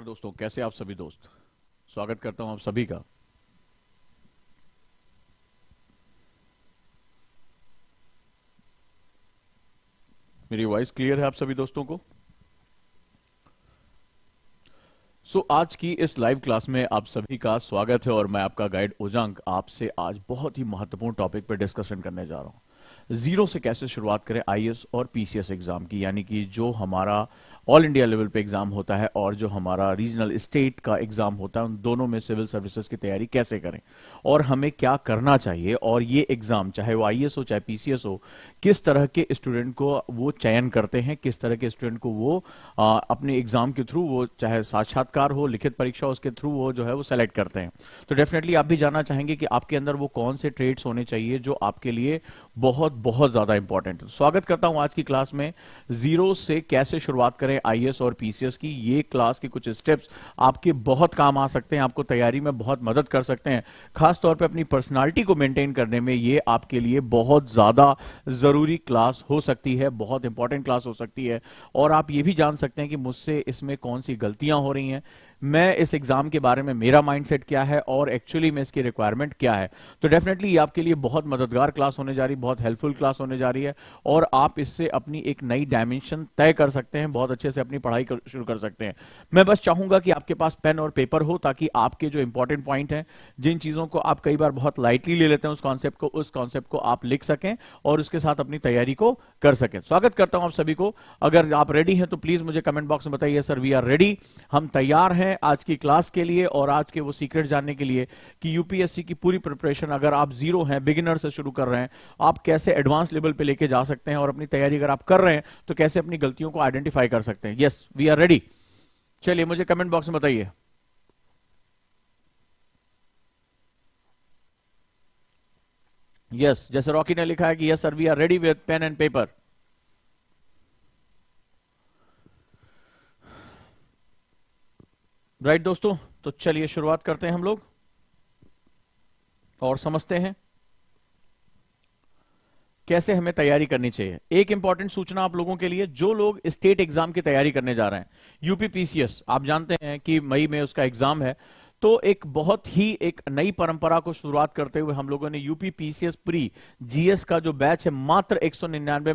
नमस्कार दोस्तों कैसे आप सभी दोस्त स्वागत करता हूं आप सभी का मेरी वॉइस क्लियर है आप सभी दोस्तों को सो so, आज की इस लाइव क्लास में आप सभी का स्वागत है और मैं आपका गाइड ओजांक आपसे आज बहुत ही महत्वपूर्ण टॉपिक पर डिस्कशन करने जा रहा हूं जीरो से कैसे शुरुआत करें आईएएस और पीसीएस एग्जाम की यानी कि जो हमारा ऑल इंडिया लेवल पे एग्जाम होता है और जो हमारा रीजनल स्टेट का एग्जाम होता है उन दोनों में सिविल सर्विसेज की तैयारी कैसे करें और हमें क्या करना चाहिए और ये एग्जाम चाहे वो आई हो चाहे पीसीएस हो किस तरह के स्टूडेंट को वो चयन करते हैं किस तरह के स्टूडेंट को वो आ, अपने एग्जाम के थ्रू वो चाहे साक्षात्कार हो लिखित परीक्षा उसके थ्रू वो जो है वो सेलेक्ट करते हैं तो डेफिनेटली आप भी जानना चाहेंगे कि आपके अंदर वो कौन से ट्रेड्स होने चाहिए जो आपके लिए बहुत बहुत ज्यादा इंपॉर्टेंट है तो स्वागत करता हूं आज की क्लास में जीरो से कैसे शुरुआत करें है आई और पी की ये क्लास के कुछ स्टेप्स आपके बहुत काम आ सकते हैं आपको तैयारी में बहुत मदद कर सकते हैं खासतौर पर अपनी पर्सनैलिटी को मेंटेन करने में ये आपके लिए बहुत ज़्यादा ज़रूरी क्लास हो सकती है बहुत इंपॉर्टेंट क्लास हो सकती है और आप ये भी जान सकते हैं कि मुझसे इसमें कौन सी गलतियां हो रही हैं मैं इस एग्जाम के बारे में मेरा माइंडसेट क्या है और एक्चुअली में इसकी रिक्वायरमेंट क्या है तो डेफिनेटली आपके लिए बहुत मददगार क्लास होने जा रही है बहुत हेल्पफुल क्लास होने जा रही है और आप इससे अपनी एक नई डायमेंशन तय कर सकते हैं बहुत अच्छे से अपनी पढ़ाई शुरू कर सकते हैं मैं बस चाहूंगा कि आपके पास पेन और पेपर हो ताकि आपके जो इंपॉर्टेंट पॉइंट है जिन चीजों को आप कई बार बहुत लाइटली ले लेते हैं उस कॉन्सेप्ट को उस कॉन्सेप्ट को आप लिख सकें और उसके साथ अपनी तैयारी को कर सकें स्वागत करता हूं आप सभी को अगर आप रेडी हैं तो प्लीज मुझे कमेंट बॉक्स में बताइए सर वी आर रेडी हम तैयार हैं हैं आज की क्लास के लिए और आज के वो सीक्रेट जानने के लिए कि यूपीएससी की पूरी प्रिपरेशन अगर आप जीरो हैं बिगिनर से शुरू कर रहे हैं आप कैसे एडवांस लेवल पे लेके जा सकते हैं और अपनी तैयारी अगर आप कर रहे हैं तो कैसे अपनी गलतियों को आइडेंटिफाई कर सकते हैं यस वी आर रेडी चलिए मुझे कमेंट बॉक्स में बताइए यस जैसे रॉकी ने लिखा है कि yes sir we are ready with pen and paper right दोस्तों तो चलिए शुरुआत करते हैं हम लोग और समझते हैं कैसे हमें तैयारी करनी चाहिए एक इंपॉर्टेंट सूचना आप लोगों के लिए जो लोग स्टेट एग्जाम की तैयारी करने जा रहे हैं यूपीपीसीएस आप जानते हैं कि मई में उसका एग्जाम है तो एक बहुत ही एक नई परंपरा को शुरुआत करते हुए हम लोगों ने यूपी पीसीएस प्री जीएस का जो बैच है मात्र एक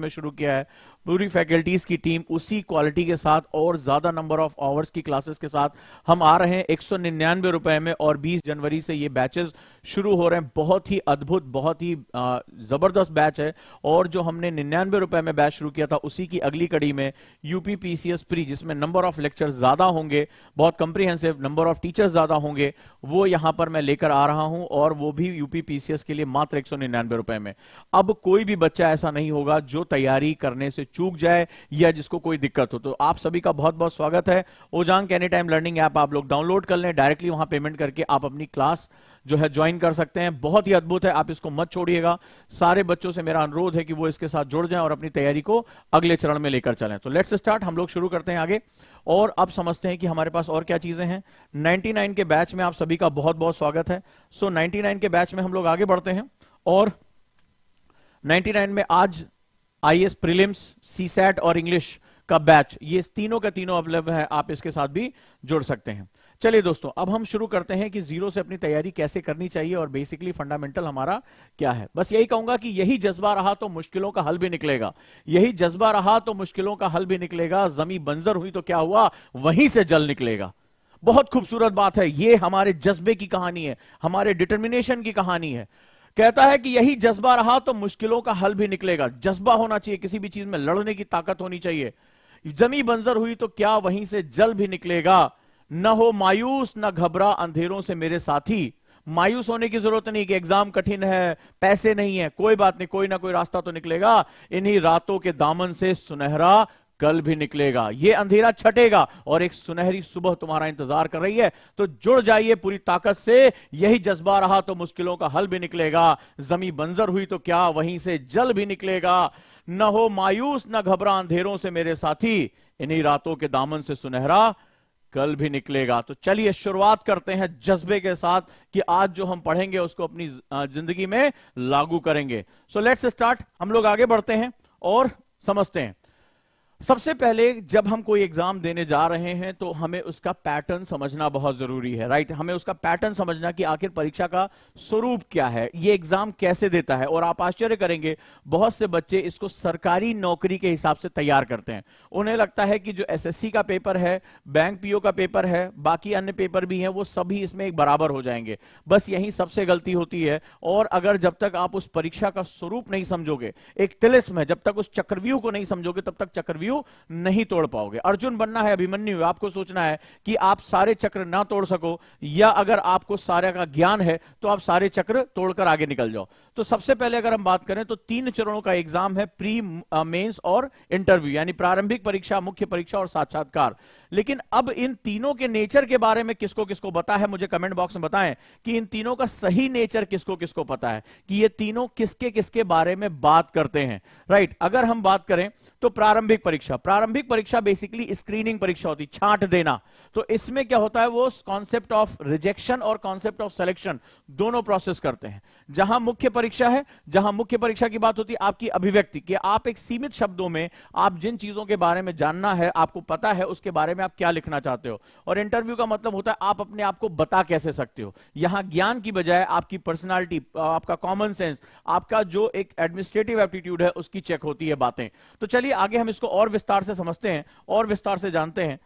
में शुरू किया है पूरी फैकल्टीज की टीम उसी क्वालिटी के साथ और ज्यादा नंबर ऑफ आवर्स की क्लासेस के साथ हम आ रहे हैं एक सौ निन्यानवे रुपए में और 20 जनवरी से ये बैचेस शुरू हो रहे हैं बहुत ही अद्भुत बहुत ही जबरदस्त बैच है और जो हमने निन्यानवे रुपए में बैच शुरू किया था उसी की अगली कड़ी में यूपी पीसीएस प्री जिसमें नंबर ऑफ लेक्चर ज्यादा होंगे बहुत कंप्रीहेंसिव नंबर ऑफ टीचर्स ज्यादा होंगे वो यहां पर मैं लेकर आ रहा हूं और वो भी यूपी पीसीएस के लिए मात्र एक रुपए में अब कोई भी बच्चा ऐसा नहीं होगा जो तैयारी करने से चूक जाए या जिसको कोई दिक्कत हो तो आप सभी का बहुत बहुत स्वागत है Ojaank any time learning app आप लोग डाउनलोड कर लें डायरेक्टली वहां पेमेंट करके आप अपनी क्लास जो है ज्वाइन कर सकते हैं बहुत ही अद्भुत है आप इसको मत छोड़िएगा सारे बच्चों से मेरा अनुरोध है कि वो इसके साथ जुड़ जाएं और अपनी तैयारी को अगले चरण में लेकर चलें तो लेट्स स्टार्ट हम लोग शुरू करते हैं आगे और अब समझते हैं कि हमारे पास और क्या चीजें हैं 99 के बैच में आप सभी का बहुत बहुत स्वागत है सो so, 99 के बैच में हम लोग आगे बढ़ते हैं और नाइनटी में आज I S prelims C SAT और इंग्लिश का बैच ये तीनों का तीनों अवलब है आप इसके साथ भी जुड़ सकते हैं चलिए दोस्तों अब हम शुरू करते हैं कि जीरो से अपनी तैयारी कैसे करनी चाहिए और बेसिकली फंडामेंटल हमारा क्या है बस यही कहूंगा कि यही जज्बा रहा तो मुश्किलों का हल भी निकलेगा यही जज्बा रहा तो मुश्किलों का हल भी निकलेगा जमी बंजर हुई तो क्या हुआ वहीं से जल निकलेगा बहुत खूबसूरत बात है ये हमारे जज्बे की कहानी है हमारे डिटर्मिनेशन की कहानी है कहता है कि यही जज्बा रहा तो मुश्किलों का हल भी निकलेगा जज्बा होना चाहिए किसी भी चीज में लड़ने की ताकत होनी चाहिए जमी बंजर हुई तो क्या वहीं से जल भी निकलेगा न हो मायूस न घबरा अंधेरों से मेरे साथी मायूस होने की जरूरत नहीं कि एग्जाम कठिन है पैसे नहीं है कोई बात नहीं कोई ना कोई रास्ता तो निकलेगा इन्हीं रातों के दामन से सुनहरा कल भी निकलेगा ये अंधेरा छटेगा और एक सुनहरी सुबह तुम्हारा इंतजार कर रही है तो जुड़ जाइए पूरी ताकत से यही जज्बा रहा तो मुश्किलों का हल भी निकलेगा जमी बंजर हुई तो क्या वहीं से जल भी निकलेगा न हो मायूस न घबरा अंधेरों से मेरे साथी इन्हीं रातों के दामन से सुनहरा कल भी निकलेगा तो चलिए शुरुआत करते हैं जज्बे के साथ कि आज जो हम पढ़ेंगे उसको अपनी जिंदगी में लागू करेंगे सो लेट्स स्टार्ट हम लोग आगे बढ़ते हैं और समझते हैं सबसे पहले जब हम कोई एग्जाम देने जा रहे हैं तो हमें उसका पैटर्न समझना बहुत जरूरी है राइट हमें उसका पैटर्न समझना कि आखिर परीक्षा का स्वरूप क्या है ये एग्जाम कैसे देता है और आप आश्चर्य करेंगे बहुत से बच्चे इसको सरकारी नौकरी के हिसाब से तैयार करते हैं उन्हें लगता है कि जो एसएससी का पेपर है बैंक पीओ का पेपर है बाकी अन्य पेपर भी हैं वो सभी इसमें एक बराबर हो जाएंगे बस यही सबसे गलती होती है और अगर जब तक आप उस परीक्षा का स्वरूप नहीं समझोगे एक तिलिस्म है जब तक उस चक्रव्यूह को नहीं समझोगे तब तक चक्रव्यूह अभिमन्यु नहीं तोड़ पाओगे अर्जुन बनना है अभिमन्यु आपको सोचना है कि आप सारे चक्र ना तोड़ सको या अगर आपको सारे का ज्ञान है तो आप सारे चक्र तोड़कर आगे निकल जाओ तो सबसे पहले अगर हम बात करें तो तीन चरणों का एग्जाम है प्री मेंस और इंटरव्यू यानी प्रारंभिक परीक्षा मुख्य परीक्षा और साक्षात्कार लेकिन अब इन तीनों के नेचर के बारे में किसको किसको पता है मुझे कमेंट बॉक्स में बताएं कि इन तीनों का सही नेचर किसको किसको पता है कि ये तीनों किसके किसके बारे में बात करते हैं राइट right, अगर हम बात करें तो प्रारंभिक परीक्षा प्रारंभिक परीक्षा बेसिकली स्क्रीनिंग परीक्षा होती छाट देना तो इसमें क्या होता है वो कॉन्सेप्ट ऑफ रिजेक्शन और कॉन्सेप्ट ऑफ सिलेक्शन दोनों प्रोसेस करते हैं जहां मुख्य परीक्षा है जहां मुख्य परीक्षा की बात होती है आपकी अभिव्यक्ति कि आप एक सीमित शब्दों में आप जिन चीजों के बारे में जानना है आपको पता है उसके बारे में में आप क्या लिखना चाहते हो और इंटरव्यू का मतलब होता है आप अपने आप को बता कैसे सकते हो यहां ज्ञान की बजाय आपकी पर्सनालिटी आपका कॉमन सेंस आपका जो एक एडमिनिस्ट्रेटिव एप्टीट्यूड है उसकी चेक होती है बातें तो चलिए आगे हम इसको और विस्तार से समझते हैं और विस्तार से जानते हैं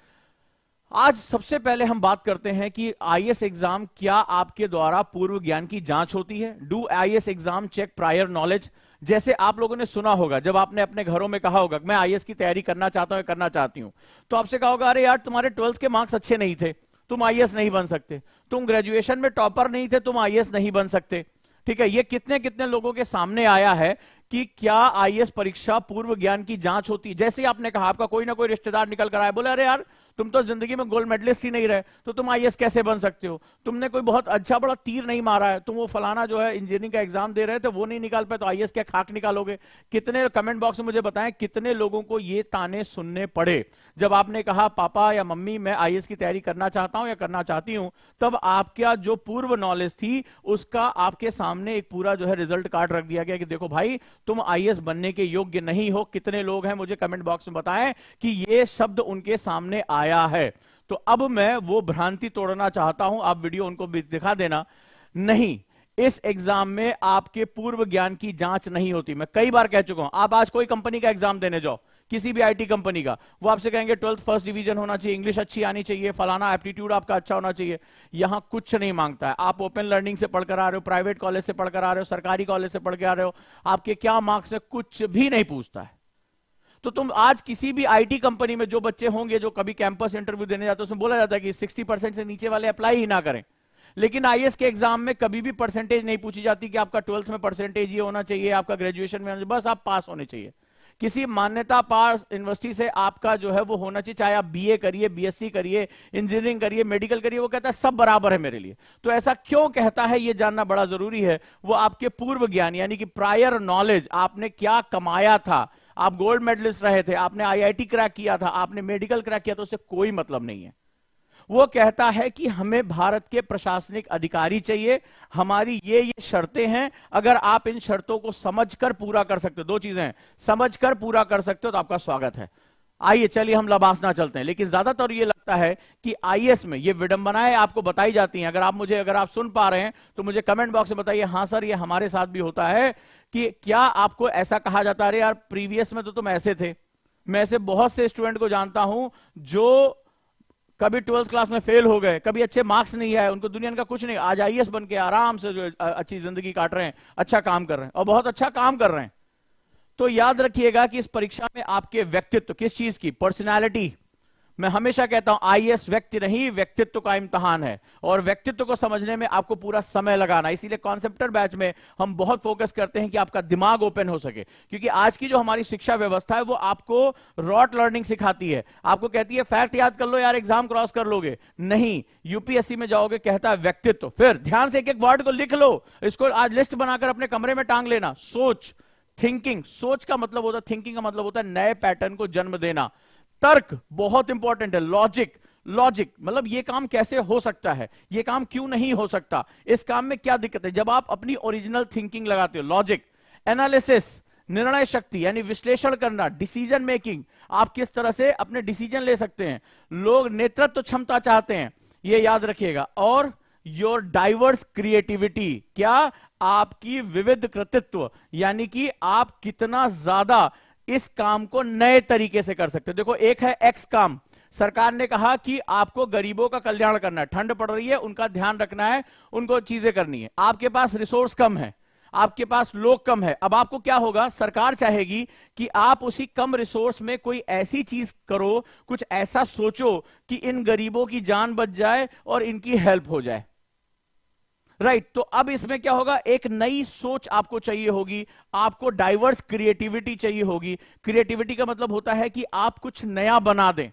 आज सबसे पहले हम बात करते हैं कि आई एग्जाम क्या आपके द्वारा पूर्व ज्ञान की जांच होती है do I exam check prior knowledge जैसे आप लोगों ने सुना होगा जब आपने अपने घरों में कहा होगा मैं आईएस की तैयारी करना चाहता हूं करना चाहती हूं तो आपसे कहा होगा अरे यार तुम्हारे ट्वेल्थ के मार्क्स अच्छे नहीं थे तुम आई नहीं बन सकते तुम ग्रेजुएशन में टॉपर नहीं थे तुम आई नहीं बन सकते ठीक है ये कितने कितने लोगों के सामने आया है कि क्या आईएएस परीक्षा पूर्व ज्ञान की जांच होती है जैसे आपने कहा आपका कोई ना कोई रिश्तेदार निकल कर आया बोले अरे यार तुम तो जिंदगी में गोल्ड मेडलिस्ट ही नहीं रहे तो तुम आई कैसे बन सकते हो तुमने कोई बहुत अच्छा बड़ा तीर नहीं मारा है तुम वो फलाना जो है इंजीनियरिंग का एग्जाम दे रहे थे वो नहीं निकाल पाए तो आई क्या खाक निकालोगे कितने कमेंट बॉक्स में मुझे बताएं कितने लोगों को ये ताने सुनने पड़े जब आपने कहा पापा या मम्मी मैं आई की तैयारी करना चाहता हूं या करना चाहती हूं तब आपका जो पूर्व नॉलेज थी उसका आपके सामने एक पूरा जो है रिजल्ट कार्ड रख दिया गया कि देखो भाई तुम आई बनने के योग्य नहीं हो कितने लोग हैं मुझे कमेंट बॉक्स में बताएं कि ये शब्द उनके सामने आए आया है तो अब मैं वो भ्रांति तोड़ना चाहता हूं आप वीडियो उनको भी दिखा देना नहीं इस एग्जाम में आपके पूर्व ज्ञान की जांच नहीं होती मैं कई बार कह चुका हूं आप आज कोई कंपनी का एग्जाम देने जाओ किसी भी आईटी कंपनी का वो आपसे कहेंगे ट्वेल्थ फर्स्ट डिवीजन होना चाहिए इंग्लिश अच्छी आनी चाहिए फलाना एप्टीट्यूड आपका अच्छा होना चाहिए यहां कुछ नहीं मांगता है आप ओपन लर्निंग से पढ़कर आ रहे हो प्राइवेट कॉलेज से पढ़कर आ रहे हो सरकारी कॉलेज से पढ़ के आ रहे हो आपके क्या मार्क्स है कुछ भी नहीं पूछता है तो तुम आज किसी भी आईटी कंपनी में जो बच्चे होंगे जो कभी कैंपस इंटरव्यू देने जाते हैं उसमें बोला जाता है कि 60 परसेंट से नीचे वाले अप्लाई ही ना करें लेकिन आईएएस के एग्जाम में कभी भी परसेंटेज नहीं पूछी जाती कि आपका ट्वेल्थ में परसेंटेज ये होना चाहिए आपका ग्रेजुएशन में बस आप पास होने चाहिए किसी मान्यता पास यूनिवर्सिटी से आपका जो है वो होना चाहिए चाहे आप बीए करिए बीएससी करिए इंजीनियरिंग करिए मेडिकल करिए वो कहता है सब बराबर है मेरे लिए तो ऐसा क्यों कहता है ये जानना बड़ा जरूरी है वो आपके पूर्व ज्ञान यानी कि प्रायर नॉलेज आपने क्या कमाया था आप गोल्ड मेडलिस्ट रहे थे आपने आईआईटी क्रैक किया था आपने मेडिकल क्रैक किया तो उससे कोई मतलब नहीं है वो कहता है कि हमें भारत के प्रशासनिक अधिकारी चाहिए हमारी ये ये शर्तें हैं अगर आप इन शर्तों को समझकर पूरा कर सकते हो दो चीजें हैं समझकर पूरा कर सकते हो तो आपका स्वागत है आइए चलिए हम लबासना चलते हैं लेकिन ज्यादातर ये लगता है कि आईएएस e में ये विडंबनाएं आपको बताई जाती हैं अगर आप मुझे अगर आप सुन पा रहे हैं तो मुझे कमेंट बॉक्स में बताइए हाँ सर ये हमारे साथ भी होता है कि क्या आपको ऐसा कहा जाता है यार प्रीवियस में तो तुम ऐसे थे मैं ऐसे बहुत से स्टूडेंट को जानता हूं जो कभी ट्वेल्थ क्लास में फेल हो गए कभी अच्छे मार्क्स नहीं आए उनको दुनिया का कुछ नहीं आज आई बन के आराम से जो अच्छी जिंदगी काट रहे हैं अच्छा काम कर रहे हैं और बहुत अच्छा काम कर रहे हैं तो याद रखिएगा कि इस परीक्षा में आपके व्यक्तित्व किस चीज की पर्सनैलिटी मैं हमेशा कहता हूं आई व्यक्ति नहीं व्यक्तित्व का इम्तहान है और व्यक्तित्व को समझने में आपको पूरा समय लगाना इसीलिए कॉन्सेप्टर बैच में हम बहुत फोकस करते हैं कि आपका दिमाग ओपन हो सके क्योंकि आज की जो हमारी शिक्षा व्यवस्था है वो आपको रॉट लर्निंग सिखाती है आपको कहती है फैक्ट याद कर लो यार एग्जाम क्रॉस कर लोगे नहीं यूपीएससी में जाओगे कहता है व्यक्तित्व फिर ध्यान से एक एक वर्ड को लिख लो इसको आज लिस्ट बनाकर अपने कमरे में टांग लेना सोच थिंकिंग सोच का मतलब होता है थिंकिंग का मतलब होता है नए पैटर्न को जन्म देना तर्क बहुत इंपॉर्टेंट है लॉजिक लॉजिक मतलब ये काम कैसे हो सकता है ये काम क्यों नहीं हो सकता इस काम में क्या दिक्कत है जब आप अपनी ओरिजिनल थिंकिंग लगाते हो लॉजिक एनालिसिस निर्णय शक्ति यानी विश्लेषण करना डिसीजन मेकिंग आप किस तरह से अपने डिसीजन ले सकते हैं लोग नेतृत्व क्षमता चाहते हैं ये याद रखिएगा और योर डाइवर्स क्रिएटिविटी क्या आपकी विविध कृतित्व यानी कि आप कितना ज्यादा इस काम को नए तरीके से कर सकते हो देखो एक है एक्स काम सरकार ने कहा कि आपको गरीबों का कल्याण करना है ठंड पड़ रही है उनका ध्यान रखना है उनको चीजें करनी है आपके पास रिसोर्स कम है आपके पास लोग कम है अब आपको क्या होगा सरकार चाहेगी कि आप उसी कम रिसोर्स में कोई ऐसी चीज करो कुछ ऐसा सोचो कि इन गरीबों की जान बच जाए और इनकी हेल्प हो जाए राइट right, तो अब इसमें क्या होगा एक नई सोच आपको चाहिए होगी आपको डाइवर्स क्रिएटिविटी चाहिए होगी क्रिएटिविटी का मतलब होता है कि आप कुछ नया बना दें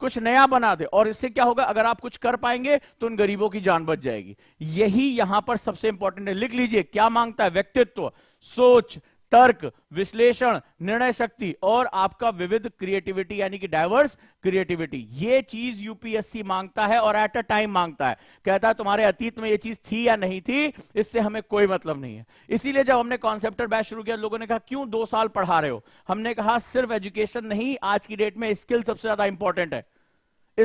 कुछ नया बना दे और इससे क्या होगा अगर आप कुछ कर पाएंगे तो उन गरीबों की जान बच जाएगी यही यहां पर सबसे इंपॉर्टेंट है लिख लीजिए क्या मांगता है व्यक्तित्व सोच तर्क विश्लेषण निर्णय शक्ति और आपका विविध क्रिएटिविटी यानी कि डायवर्स क्रिएटिविटी ये चीज यूपीएससी मांगता है और एट अ टाइम मांगता है कहता है तुम्हारे अतीत में ये चीज थी या नहीं थी इससे हमें कोई मतलब नहीं है इसीलिए जब हमने कॉन्सेप्टर बैच शुरू किया लोगों ने कहा क्यों दो साल पढ़ा रहे हो हमने कहा सिर्फ एजुकेशन नहीं आज की डेट में स्किल सबसे ज्यादा इंपॉर्टेंट है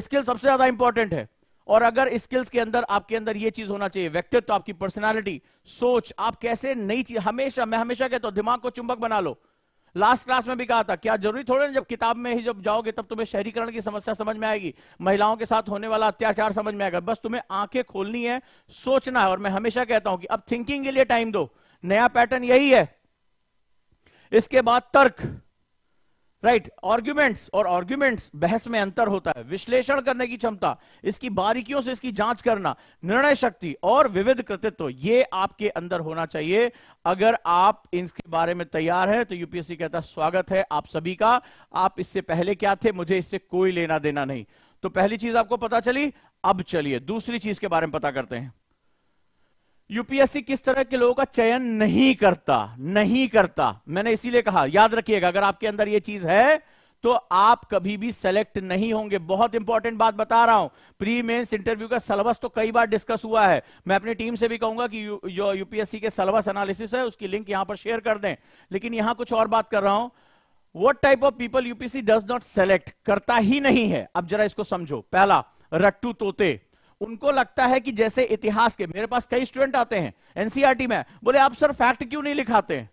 स्किल सबसे ज्यादा इंपॉर्टेंट है और अगर स्किल्स के अंदर आपके अंदर ये चीज होना चाहिए व्यक्तित्व तो आपकी पर्सनालिटी सोच आप कैसे नई चीज हमेशा मैं हमेशा कहता हूं दिमाग को चुंबक बना लो लास्ट क्लास में भी कहा था क्या जरूरी थोड़े ना जब किताब में ही जब जाओगे तब तुम्हें शहरीकरण की समस्या समझ में आएगी महिलाओं के साथ होने वाला अत्याचार समझ में आएगा बस तुम्हें आंखें खोलनी है सोचना है और मैं हमेशा कहता हूं कि अब थिंकिंग के लिए टाइम दो नया पैटर्न यही है इसके बाद तर्क राइट आर्ग्यूमेंट्स और आर्ग्यूमेंट्स बहस में अंतर होता है विश्लेषण करने की क्षमता इसकी बारीकियों से इसकी जांच करना निर्णय शक्ति और विविध कृतित्व ये आपके अंदर होना चाहिए अगर आप इसके बारे में तैयार तो है तो यूपीएससी कहता स्वागत है आप सभी का आप इससे पहले क्या थे मुझे इससे कोई लेना देना नहीं तो पहली चीज आपको पता चली अब चलिए दूसरी चीज के बारे में पता करते हैं यूपीएससी किस तरह के लोगों का चयन नहीं करता नहीं करता मैंने इसीलिए कहा याद रखिएगा अगर आपके अंदर यह चीज है तो आप कभी भी सेलेक्ट नहीं होंगे बहुत इंपॉर्टेंट बात बता रहा हूं प्री मेंस इंटरव्यू का सलेबस तो कई बार डिस्कस हुआ है मैं अपनी टीम से भी कहूंगा कि यू, जो यूपीएससी के सलेबस एनालिसिस है उसकी लिंक यहां पर शेयर कर दें लेकिन यहां कुछ और बात कर रहा हूं what type of people UPSC does not select करता ही नहीं है अब जरा इसको समझो पहला रट्टू तोते उनको लगता है कि जैसे इतिहास के मेरे पास कई स्टूडेंट आते हैं एनसीआरटी e में बोले आप सर फैक्ट क्यों नहीं लिखाते हैं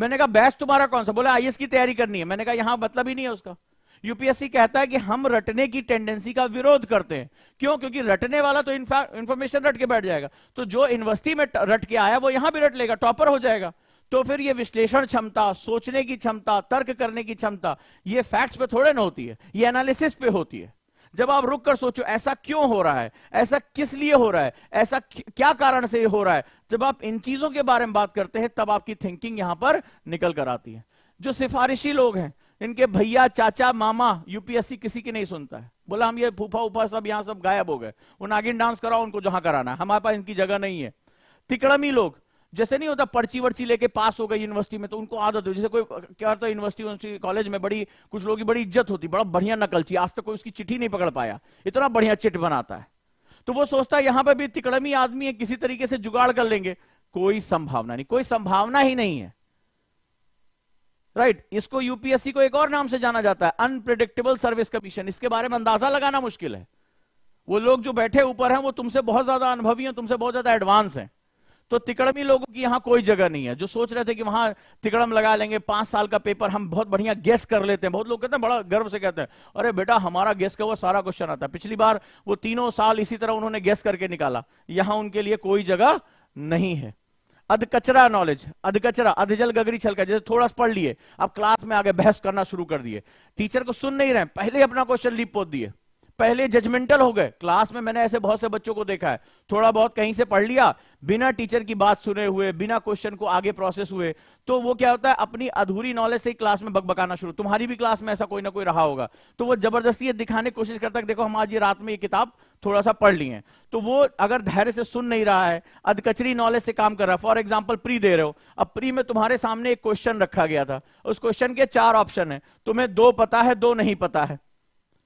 मैंने कहा बेस्ट तुम्हारा कौन सा बोले आईएएस की तैयारी करनी है मैंने कहा यहां मतलब ही नहीं है उसका यूपीएससी कहता है कि हम रटने की टेंडेंसी का विरोध करते हैं क्यों क्योंकि रटने वाला तो इंफॉर्मेशन रट के बैठ जाएगा तो जो यूनिवर्सिटी में रट के आया वो यहां भी रट लेगा टॉपर हो जाएगा तो फिर ये विश्लेषण क्षमता सोचने की क्षमता तर्क करने की क्षमता ये फैक्ट्स पे थोड़े ना होती है ये एनालिसिस पे होती है जब आप रुक कर सोचो ऐसा क्यों हो रहा है ऐसा किस लिए हो रहा है ऐसा क्या कारण से हो रहा है जब आप इन चीजों के बारे में बात करते हैं तब आपकी थिंकिंग यहां पर निकल कर आती है जो सिफारिशी लोग हैं इनके भैया चाचा मामा यूपीएससी किसी की नहीं सुनता है बोला हम ये फूफा उफा सब यहां सब गायब हो गए वो नागिन डांस कराओ उनको जहां कराना है हमारे पास इनकी जगह नहीं है तिकड़मी लोग जैसे नहीं होता पर्ची वर्ची लेके पास हो गई यूनिवर्सिटी में तो उनको आदत हो जैसे कोई क्या होता है यूनिवर्सिटी कॉलेज में बड़ी कुछ लोगों की बड़ी इज्जत होती बड़ा बढ़िया थी आज तक कोई उसकी चिट्ठी नहीं पकड़ पाया इतना बढ़िया चिट बनाता है तो वो सोचता है यहां पर भी तिकड़मी आदमी है किसी तरीके से जुगाड़ कर लेंगे कोई संभावना नहीं कोई संभावना ही नहीं है राइट right. इसको यूपीएससी को एक और नाम से जाना जाता है अनप्रिडिक्टेबल सर्विस कमीशन इसके बारे में अंदाजा लगाना मुश्किल है वो लोग जो बैठे ऊपर हैं वो तुमसे बहुत ज्यादा अनुभवी हैं तुमसे बहुत ज्यादा एडवांस हैं तो तिकड़मी लोगों की यहां कोई जगह नहीं है जो सोच रहे थे कि वहां तिकड़म लगा लेंगे पांच साल का पेपर हम बहुत बढ़िया गेस कर लेते हैं बहुत लोग कहते हैं बड़ा गर्व से कहते हैं अरे बेटा हमारा गेस का हुआ सारा क्वेश्चन आता है पिछली बार वो तीनों साल इसी तरह उन्होंने गेस करके निकाला यहां उनके लिए कोई जगह नहीं है अधकचरा नॉलेज अधकचरा अधजल गगरी छलका जैसे थोड़ा सा पढ़ लिए अब क्लास में आगे बहस करना शुरू कर दिए टीचर को सुन नहीं रहे पहले अपना क्वेश्चन लिप पोत दिए पहले जजमेंटल हो गए क्लास में मैंने ऐसे बहुत से बच्चों को देखा है थोड़ा बहुत कहीं से पढ़ लिया बिना टीचर की बात सुने हुए बिना क्वेश्चन को आगे प्रोसेस हुए तो वो क्या होता है अपनी अधूरी नॉलेज से ही क्लास में बकबकाना शुरू तुम्हारी भी क्लास में ऐसा कोई ना कोई रहा होगा तो वो जबरदस्ती ये दिखाने की कोशिश करता है देखो हम आज ये रात में ये किताब थोड़ा सा पढ़ लिए तो वो अगर धैर्य से सुन नहीं रहा है अधकचरी नॉलेज से काम कर रहा है फॉर एग्जाम्पल प्री दे रहे हो अब प्री में तुम्हारे सामने एक क्वेश्चन रखा गया था उस क्वेश्चन के चार ऑप्शन है तुम्हें दो पता है दो नहीं पता है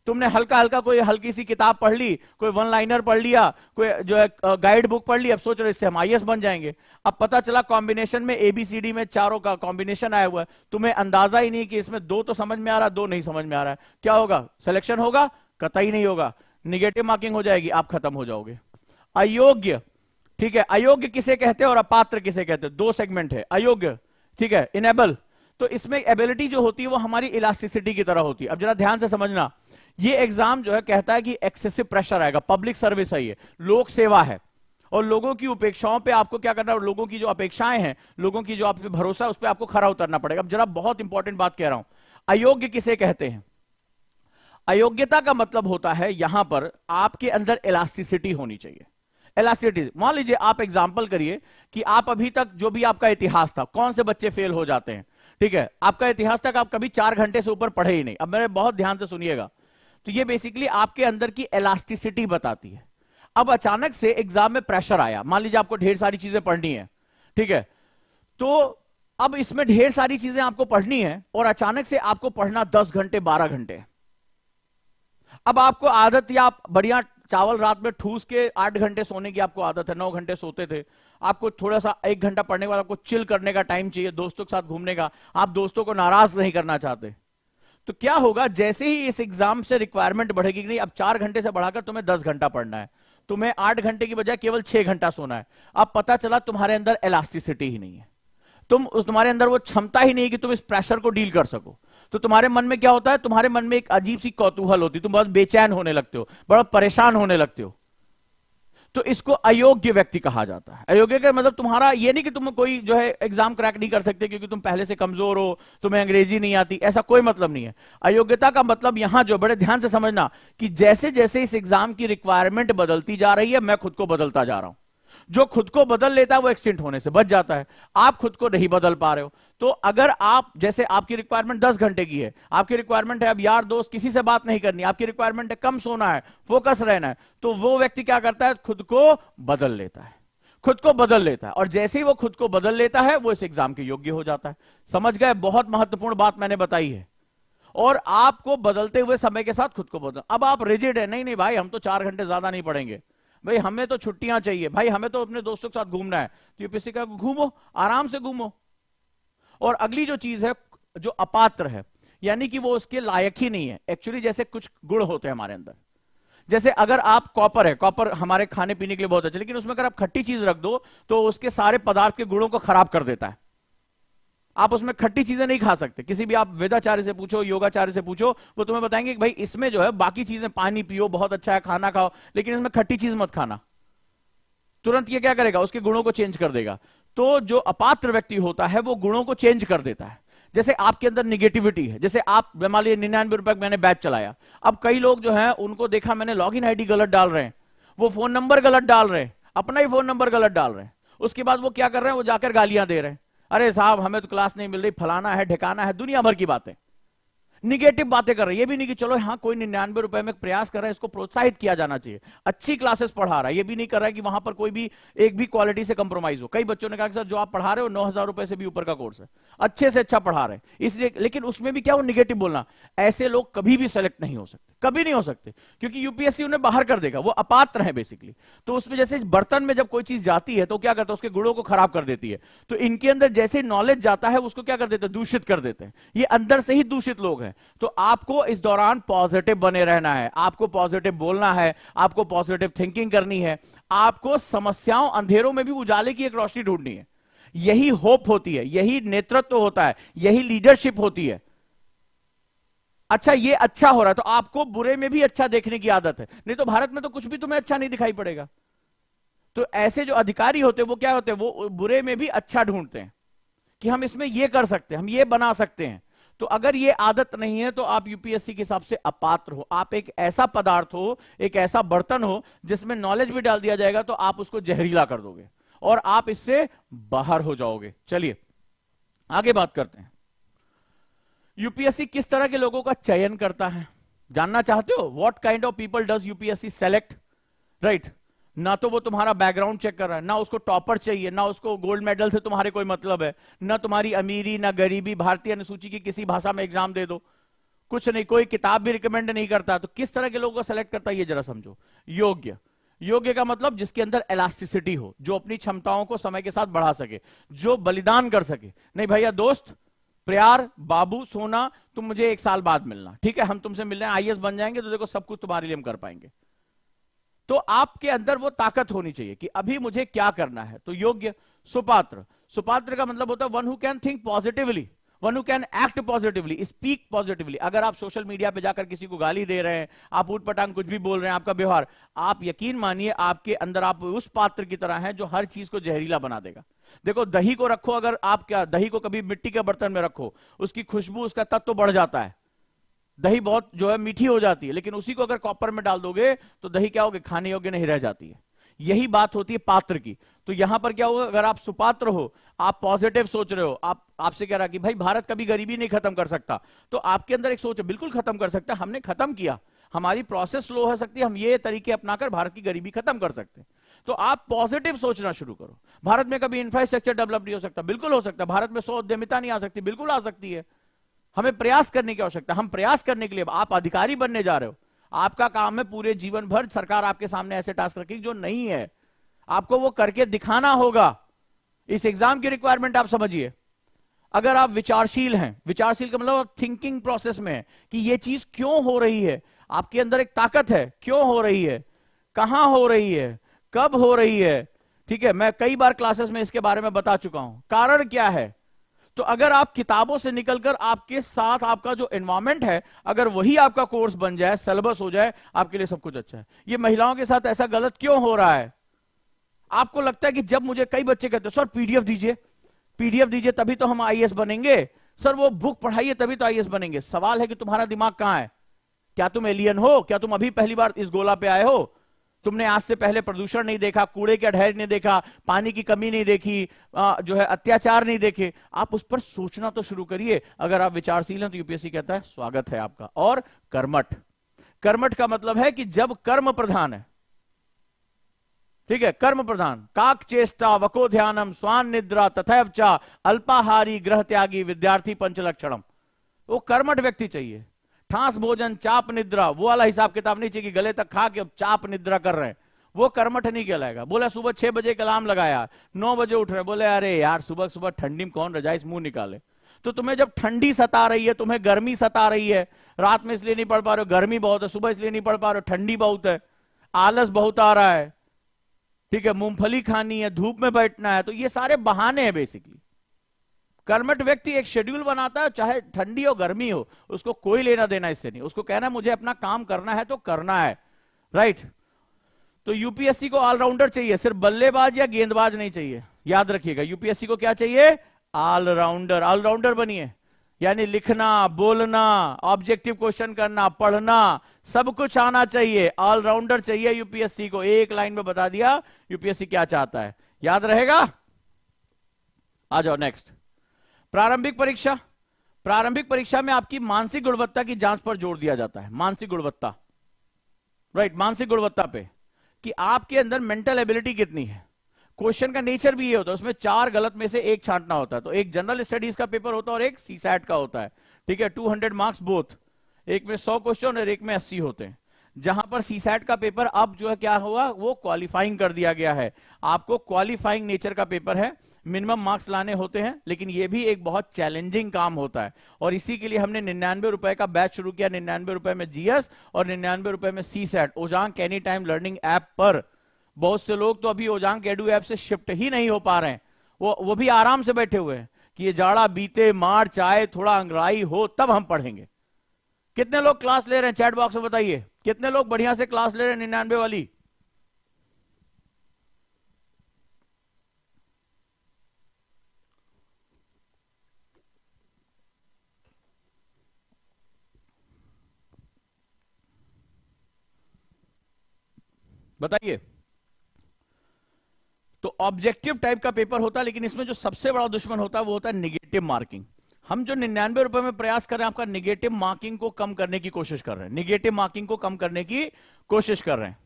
तुमने हल्का हल्का कोई हल्की सी किताब पढ़ ली कोई वन लाइनर पढ़ लिया कोई जो है गाइड बुक पढ़ ली अब सोच रहे इससे हम आई बन जाएंगे अब पता चला कॉम्बिनेशन में एबीसीडी में चारों का कॉम्बिनेशन आया हुआ है तुम्हें अंदाजा ही नहीं कि इसमें दो तो समझ में आ रहा है दो नहीं समझ में आ रहा है क्या होगा सिलेक्शन होगा कतई नहीं होगा निगेटिव मार्किंग हो जाएगी आप खत्म हो जाओगे अयोग्य ठीक है अयोग्य किसे कहते हैं और अपात्र किसे कहते हैं दो सेगमेंट है अयोग्य ठीक है इनेबल तो इसमें एबिलिटी जो होती है वो हमारी इलास्टिसिटी की तरह होती है अब जरा ध्यान से समझना ये एग्जाम जो है कहता है कि एक्सेसिव प्रेशर आएगा पब्लिक सर्विस है ये लोक सेवा है और लोगों की उपेक्षाओं पे आपको क्या करना है लोगों की जो अपेक्षाएं हैं लोगों की जो आप पे भरोसा है उस पर आपको खरा उतरना पड़ेगा अब जरा बहुत इंपॉर्टेंट बात कह रहा हूं अयोग्य किसे कहते हैं अयोग्यता का मतलब होता है यहां पर आपके अंदर इलास्टिसिटी होनी चाहिए इलास्टिसिटी मान लीजिए आप एग्जाम्पल करिए कि आप अभी तक जो भी आपका इतिहास था कौन से बच्चे फेल हो जाते हैं ठीक है आपका इतिहास तक आप कभी चार घंटे से ऊपर पढ़े ही नहीं अब मेरे बहुत ध्यान से सुनिएगा तो ये बेसिकली आपके अंदर की एलास्टिसिटी बताती है अब अचानक से एग्जाम में प्रेशर आया मान लीजिए आपको ढेर सारी चीजें पढ़नी है ठीक है तो अब इसमें ढेर सारी चीजें आपको पढ़नी है और अचानक से आपको पढ़ना दस घंटे बारह घंटे अब आपको आदत या आप बढ़िया चावल रात में ठूस के आठ घंटे सोने की आपको आदत है नौ घंटे सोते थे आपको थोड़ा सा एक घंटा पढ़ने के बाद आपको चिल करने का टाइम चाहिए दोस्तों के साथ घूमने का आप दोस्तों को नाराज नहीं करना चाहते तो क्या होगा जैसे ही इस एग्जाम से रिक्वायरमेंट बढ़ेगी कि नहीं अब चार घंटे से बढ़ाकर तुम्हें दस घंटा पढ़ना है तुम्हें आठ घंटे की बजाय केवल छह घंटा सोना है अब पता चला तुम्हारे अंदर इलास्टिसिटी ही नहीं है तुम उस तुम्हारे अंदर वो क्षमता ही नहीं कि तुम इस प्रेशर को डील कर सको तो तुम्हारे मन में क्या होता है तुम्हारे मन में एक अजीब सी कौतूहल होती है तुम बहुत बेचैन होने लगते हो बड़ा परेशान होने लगते हो तो इसको अयोग्य व्यक्ति कहा जाता है अयोग्य का मतलब तुम्हारा ये नहीं कि तुम कोई जो है एग्जाम क्रैक नहीं कर सकते क्योंकि तुम पहले से कमजोर हो तुम्हें अंग्रेजी नहीं आती ऐसा कोई मतलब नहीं है अयोग्यता का मतलब यहां जो बड़े ध्यान से समझना कि जैसे जैसे इस एग्जाम की रिक्वायरमेंट बदलती जा रही है मैं खुद को बदलता जा रहा हूं जो खुद को बदल लेता है वो एक्सटेंट होने से बच जाता है आप खुद को नहीं बदल पा रहे हो तो अगर आप जैसे आपकी रिक्वायरमेंट 10 घंटे की है आपकी रिक्वायरमेंट है अब यार दोस्त किसी से बात नहीं करनी आपकी रिक्वायरमेंट है कम सोना है फोकस रहना है तो वो व्यक्ति क्या करता है खुद को बदल लेता है खुद को बदल लेता है और जैसे ही वो खुद को बदल लेता है वो इस एग्जाम के योग्य हो जाता है समझ गए बहुत महत्वपूर्ण बात मैंने बताई है और आपको बदलते हुए समय के साथ खुद को बदल अब आप रिजिड है नहीं नहीं भाई हम तो चार घंटे ज्यादा नहीं पढ़ेंगे भाई हमें तो छुट्टियां चाहिए भाई हमें तो अपने दोस्तों के साथ घूमना है तो यूपीएससी का घूमो आराम से घूमो और अगली जो चीज है जो अपात्र है यानी कि वो उसके लायक ही नहीं है एक्चुअली जैसे कुछ गुण होते हैं हमारे अंदर जैसे अगर आप कॉपर है कॉपर हमारे खाने पीने के लिए बहुत अच्छा लेकिन उसमें अगर आप खट्टी चीज रख दो तो उसके सारे पदार्थ के गुणों को खराब कर देता है आप उसमें खट्टी चीजें नहीं खा सकते किसी भी आप वेदाचार्य से पूछो योगाचार्य से पूछो वो तुम्हें बताएंगे कि भाई इसमें जो है बाकी चीजें पानी पियो बहुत अच्छा है खाना खाओ लेकिन इसमें खट्टी चीज मत खाना तुरंत ये क्या करेगा उसके गुणों को चेंज कर देगा तो जो अपात्र व्यक्ति होता है वो गुणों को चेंज कर देता है जैसे आपके अंदर निगेटिविटी है जैसे आप मान लीजिए निन्यानवे रुपए मैंने बैच चलाया अब कई लोग जो है उनको देखा मैंने लॉग इन आईडी गलत डाल रहे हैं वो फोन नंबर गलत डाल रहे हैं अपना ही फोन नंबर गलत डाल रहे हैं उसके बाद वो क्या कर रहे हैं वो जाकर गालियां दे रहे हैं अरे साहब हमें तो क्लास नहीं मिल रही फलाना है ढिकाना है दुनिया भर की बातें निगेटिव बातें कर रहे हैं ये भी नहीं कि चलो हाँ कोई निन्यानवे रुपए में प्रयास कर रहा है इसको प्रोत्साहित किया जाना चाहिए अच्छी क्लासेस पढ़ा रहा है ये भी नहीं कर रहा है कि वहां पर कोई भी एक भी क्वालिटी से कंप्रोमाइज हो कई बच्चों ने कहा कि सर जो आप पढ़ा रहे हो नौ हजार रुपए से भी ऊपर का कोर्स है अच्छे से अच्छा पढ़ा रहे इसलिए लेकिन उसमें भी क्या वो निगेटिव बोलना ऐसे लोग कभी भी सेलेक्ट नहीं हो सकते कभी नहीं हो सकते क्योंकि यूपीएससी उन्हें बाहर कर देगा वो अपात्र है बेसिकली तो उसमें जैसे बर्तन में जब कोई चीज जाती है तो क्या करता है उसके गुड़ों को खराब कर देती है तो इनके अंदर जैसे नॉलेज जाता है उसको क्या कर देते हैं दूषित कर देते हैं ये अंदर से ही दूषित लोग हैं तो आपको इस दौरान पॉजिटिव बने रहना है आपको पॉजिटिव बोलना है आपको पॉजिटिव थिंकिंग करनी है आपको समस्याओं अंधेरों में भी उजाले की एक रोशनी ढूंढनी है यही होप होती है यही नेतृत्व होता है यही लीडरशिप होती है अच्छा ये अच्छा हो रहा है तो आपको बुरे में भी अच्छा देखने की आदत है नहीं तो भारत में तो कुछ भी तुम्हें अच्छा नहीं दिखाई पड़ेगा तो ऐसे जो अधिकारी होते हैं वो क्या होते हैं वो बुरे में भी अच्छा ढूंढते हैं कि हम इसमें ये कर सकते हैं हम ये बना सकते हैं तो अगर ये आदत नहीं है तो आप यूपीएससी के हिसाब से अपात्र हो आप एक ऐसा पदार्थ हो एक ऐसा बर्तन हो जिसमें नॉलेज भी डाल दिया जाएगा तो आप उसको जहरीला कर दोगे और आप इससे बाहर हो जाओगे चलिए आगे बात करते हैं यूपीएससी किस तरह के लोगों का चयन करता है जानना चाहते हो what kind of people does UPSC select right ना तो वो तुम्हारा बैकग्राउंड चेक कर रहा है ना उसको टॉपर चाहिए ना उसको गोल्ड मेडल से तुम्हारे कोई मतलब है ना तुम्हारी अमीरी ना गरीबी भारतीय अनुसूची की किसी भाषा में एग्जाम दे दो कुछ नहीं कोई किताब भी रिकमेंड नहीं करता तो किस तरह के लोगों को सेलेक्ट करता है ये जरा समझो योग्य योग्य का मतलब जिसके अंदर इलास्टिसिटी हो जो अपनी क्षमताओं को समय के साथ बढ़ा सके जो बलिदान कर सके नहीं भैया दोस्त प्यार बाबू सोना तुम मुझे एक साल बाद मिलना ठीक है हम तुमसे मिलने आईएएस बन जाएंगे तो देखो सब कुछ तुम्हारे लिए हम कर पाएंगे तो आपके अंदर वो ताकत होनी चाहिए कि अभी मुझे क्या करना है तो योग्य सुपात्र सुपात्र का मतलब होता है one who can think positively one who can act positively speak positively अगर आप सोशल मीडिया पे जाकर किसी को गाली दे रहे हैं आप ऊट पटांग कुछ भी बोल रहे हैं आपका व्यवहार आप यकीन मानिए आपके अंदर आप उस पात्र की तरह हैं जो हर चीज को जहरीला बना देगा देखो दही को रखो अगर आप क्या दही को कभी मिट्टी के बर्तन में रखो उसकी खुशबू उसका तत्व तो बढ़ जाता है दही बहुत जो है मीठी हो जाती है लेकिन उसी को अगर कॉपर में डाल दोगे तो दही क्या होगी खाने योग्य नहीं रह जाती है यही बात होती है पात्र की तो यहां पर क्या होगा अगर आप सुपात्र हो आप पॉजिटिव सोच रहे हो आप आपसे कह रहा कि भाई भारत कभी गरीबी नहीं खत्म कर सकता तो आपके अंदर एक सोच है बिल्कुल खत्म कर सकता हमने खत्म किया हमारी प्रोसेस स्लो हो सकती है हम ये तरीके अपनाकर भारत की गरीबी खत्म कर सकते हैं तो आप पॉजिटिव सोचना शुरू करो भारत में कभी इंफ्रास्ट्रक्चर डेवलप नहीं हो सकता बिल्कुल हो सकता भारत में सौ उद्यमिता नहीं आ सकती बिल्कुल आ सकती है हमें प्रयास करने की आवश्यकता हम प्रयास करने के लिए आप अधिकारी बनने जा रहे हो आपका काम है पूरे जीवन भर सरकार आपके सामने ऐसे टास्क रखेगी जो नहीं है आपको वो करके दिखाना होगा इस एग्जाम की रिक्वायरमेंट आप समझिए अगर आप विचारशील हैं विचारशील का मतलब थिंकिंग प्रोसेस में है कि ये चीज क्यों हो रही है आपके अंदर एक ताकत है क्यों हो रही है कहां हो रही है कब हो रही है ठीक है मैं कई बार क्लासेस में इसके बारे में बता चुका हूं कारण क्या है तो अगर आप किताबों से निकलकर आपके साथ आपका जो एनवायरमेंट है अगर वही आपका कोर्स बन जाए सिलेबस हो जाए आपके लिए सब कुछ अच्छा है ये महिलाओं के साथ ऐसा गलत क्यों हो रहा है आपको लगता है कि जब मुझे कई बच्चे कहते हैं सर पीडीएफ दीजिए पीडीएफ दीजिए तभी तो हम आईएएस बनेंगे सर वो बुक पढ़ाइए तभी तो आईएएस बनेंगे सवाल है कि तुम्हारा दिमाग कहां है क्या तुम एलियन हो क्या तुम अभी पहली बार इस गोला पे आए हो तुमने आज से पहले प्रदूषण नहीं देखा कूड़े के अढेर नहीं देखा पानी की कमी नहीं देखी जो है अत्याचार नहीं देखे आप उस पर सोचना तो शुरू करिए अगर आप विचारशील हैं तो यूपीएससी कहता है स्वागत है आपका और कर्मठ कर्मठ का मतलब है कि जब कर्म प्रधान है ठीक है कर्म प्रधान काक चेष्टा वको ध्यानम स्वान निद्रा तथैव अल्पाहारी ग्रह त्यागी विद्यार्थी पंचलक्षणम वो कर्मठ व्यक्ति चाहिए ठास भोजन चाप निद्रा वो वाला हिसाब किताब नहीं चाहिए कि गले तक खा के अब चाप निद्रा कर रहे हैं वो कर्मठ नहीं कहलाएगा बोला सुबह छह बजे अलार्म लगाया नौ बजे उठ रहे बोले अरे यार सुबह सुबह ठंडी में कौन रजाइस मुंह निकाले तो तुम्हें जब ठंडी सता रही है तुम्हें गर्मी सता रही है रात में इसलिए नहीं पढ़ पा रहे हो गर्मी बहुत है सुबह इसलिए नहीं पढ़ पा रहे हो ठंडी बहुत है आलस बहुत आ रहा है ठीक है मूंगफली खानी है धूप में बैठना है तो ये सारे बहाने हैं बेसिकली कर्मठ व्यक्ति एक शेड्यूल बनाता है चाहे ठंडी हो गर्मी हो उसको कोई लेना देना इससे नहीं उसको कहना मुझे अपना काम करना है तो करना है राइट तो यूपीएससी को ऑलराउंडर चाहिए सिर्फ बल्लेबाज या गेंदबाज नहीं चाहिए याद रखिएगा यूपीएससी को क्या चाहिए ऑलराउंडर ऑलराउंडर बनिए यानी लिखना बोलना ऑब्जेक्टिव क्वेश्चन करना पढ़ना सब कुछ आना चाहिए ऑलराउंडर चाहिए यूपीएससी को एक लाइन में बता दिया यूपीएससी क्या चाहता है याद रहेगा आ जाओ नेक्स्ट प्रारंभिक परीक्षा प्रारंभिक परीक्षा में आपकी मानसिक गुणवत्ता की जांच पर जोर दिया जाता है मानसिक गुणवत्ता राइट right, मानसिक गुणवत्ता पे कि आपके अंदर मेंटल एबिलिटी कितनी है क्वेश्चन का नेचर भी ये होता है उसमें चार गलत में से एक छांटना होता है तो एक जनरल स्टडीज का पेपर होता है और एक सीसैट का होता है ठीक है 200 मार्क्स बोथ एक में 100 क्वेश्चन और एक में 80 होते हैं जहां पर सीसैट का पेपर अब जो है क्या हुआ वो क्वालिफाइंग कर दिया गया है आपको क्वालिफाइंग नेचर का पेपर है मिनिमम मार्क्स लाने होते हैं लेकिन ये भी एक बहुत चैलेंजिंग काम होता है और इसी के लिए हमने निन्यानवे रुपए का बैच शुरू किया निन्यानवे रुपए में जीएस और निन्यानवे रुपए में C SAT Ojaank any time learning app पर बहुत से लोग तो अभी ओजांक एडू ऐप से शिफ्ट ही नहीं हो पा रहे हैं वो वो भी आराम से बैठे हुए हैं कि ये जाड़ा बीते मार चाहे थोड़ा अंगड़ाई हो तब हम पढ़ेंगे कितने लोग क्लास ले रहे हैं चैट बॉक्स में बताइए कितने लोग बढ़िया से क्लास ले रहे हैं निन्यानवे वाली बताइए तो ऑब्जेक्टिव टाइप का पेपर होता है लेकिन इसमें जो सबसे बड़ा दुश्मन होता है वो होता है निगेटिव मार्किंग हम जो निन्यानवे रुपए में प्रयास कर रहे हैं आपका निगेटिव मार्किंग को कम करने की कोशिश कर रहे हैं निगेटिव मार्किंग को कम करने की कोशिश कर रहे हैं